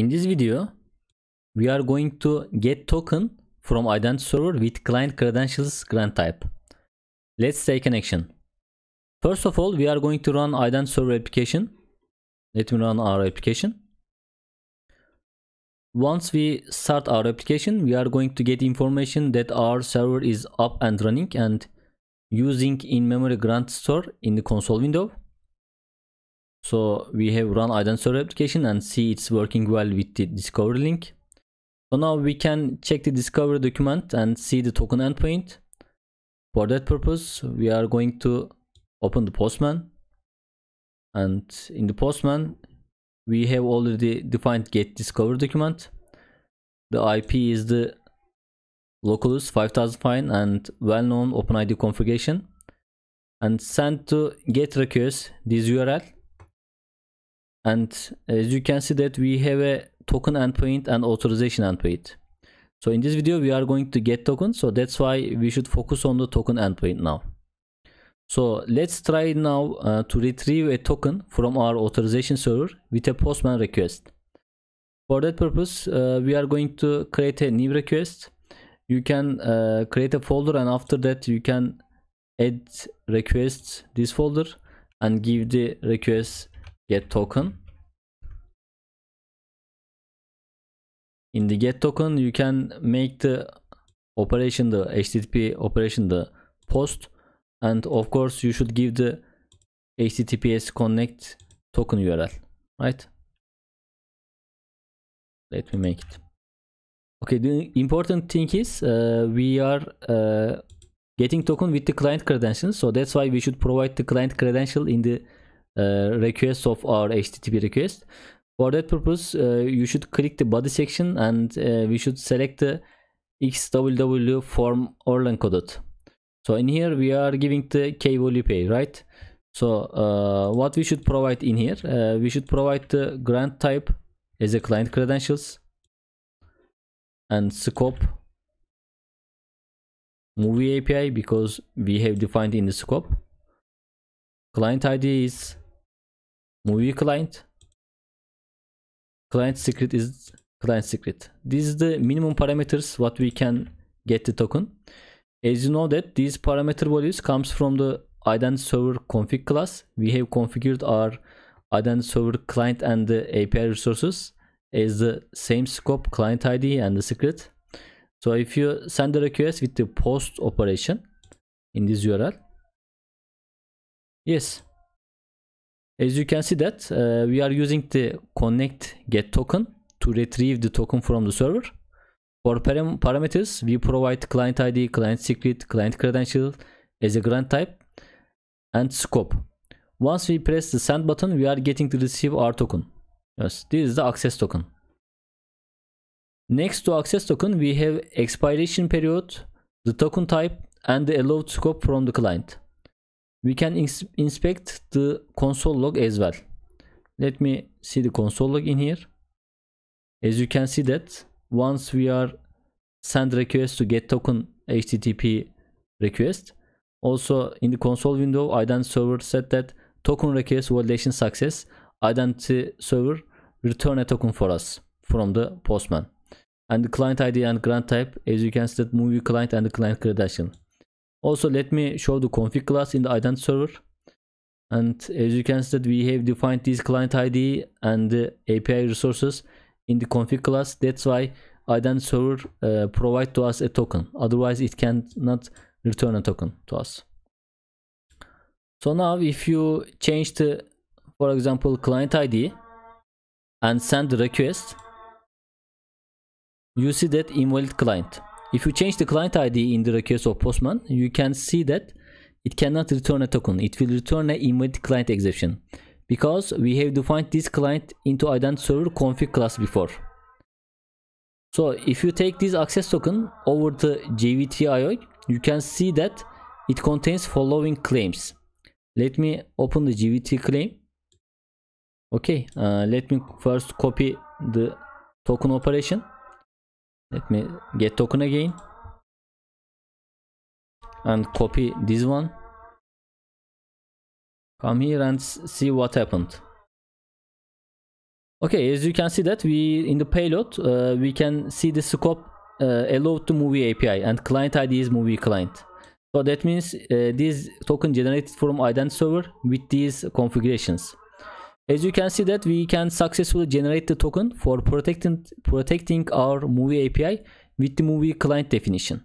In this video, we are going to get token from identity server with client credentials grant type. Let's take an action. First of all, we are going to run identity server application. Let me run our application. Once we start our application, we are going to get information that our server is up and running and using in-memory grant store in the console window. So we have run Server application and see it's working well with the discovery link. So now we can check the discovery document and see the token endpoint. For that purpose, we are going to open the postman. And in the postman, we have already defined get discovery document. The IP is the localhost 5000 fine and well-known OpenID configuration. And send to get request this URL and uh, as you can see that we have a token endpoint and authorization endpoint so in this video we are going to get token so that's why we should focus on the token endpoint now so let's try now uh, to retrieve a token from our authorization server with a postman request for that purpose uh, we are going to create a new request you can uh, create a folder and after that you can add requests this folder and give the request get token in the get token you can make the operation the http operation the post and of course you should give the https connect token url right let me make it okay the important thing is uh, we are uh, getting token with the client credentials so that's why we should provide the client credential in the uh, request of our HTTP request. For that purpose, uh, you should click the body section and uh, we should select the XWW form or encoded. So in here we are giving the KW pay, right? So uh, what we should provide in here, uh, we should provide the grant type as a client credentials and scope movie API because we have defined in the scope. Client ID is Movie client. Client secret is client secret. This is the minimum parameters what we can get the token. As you know that these parameter values comes from the identity server config class. We have configured our identity server client and the API resources as the same scope client ID and the secret. So if you send a request with the post operation in this URL, yes, as you can see that uh, we are using the connect get token to retrieve the token from the server for param parameters we provide client id client secret client credential as a grant type and scope once we press the send button we are getting to receive our token yes this is the access token next to access token we have expiration period the token type and the allowed scope from the client we can ins inspect the console log as well let me see the console log in here as you can see that once we are send request to get token http request also in the console window identity server said that token request validation success identity server return a token for us from the postman and the client id and grant type as you can see that movie client and the client credential also let me show the config class in the ident server. And as you can see that we have defined this client ID and the API resources in the config class. That's why ident server uh, provide to us a token. Otherwise it cannot return a token to us. So now if you change the, for example, client ID and send the request, you see that invalid client. If you change the client ID in the request of Postman, you can see that it cannot return a token. It will return an invalid client exception. Because we have defined this client into Identity server config class before. So if you take this access token over the JVTIO, you can see that it contains following claims. Let me open the JVT claim. Okay, uh, let me first copy the token operation let me get token again and copy this one come here and see what happened okay as you can see that we in the payload uh, we can see the scope uh, allowed to movie api and client id is movie client so that means uh, this token generated from identity server with these configurations as you can see that we can successfully generate the token for protecting, protecting our movie API with the movie client definition.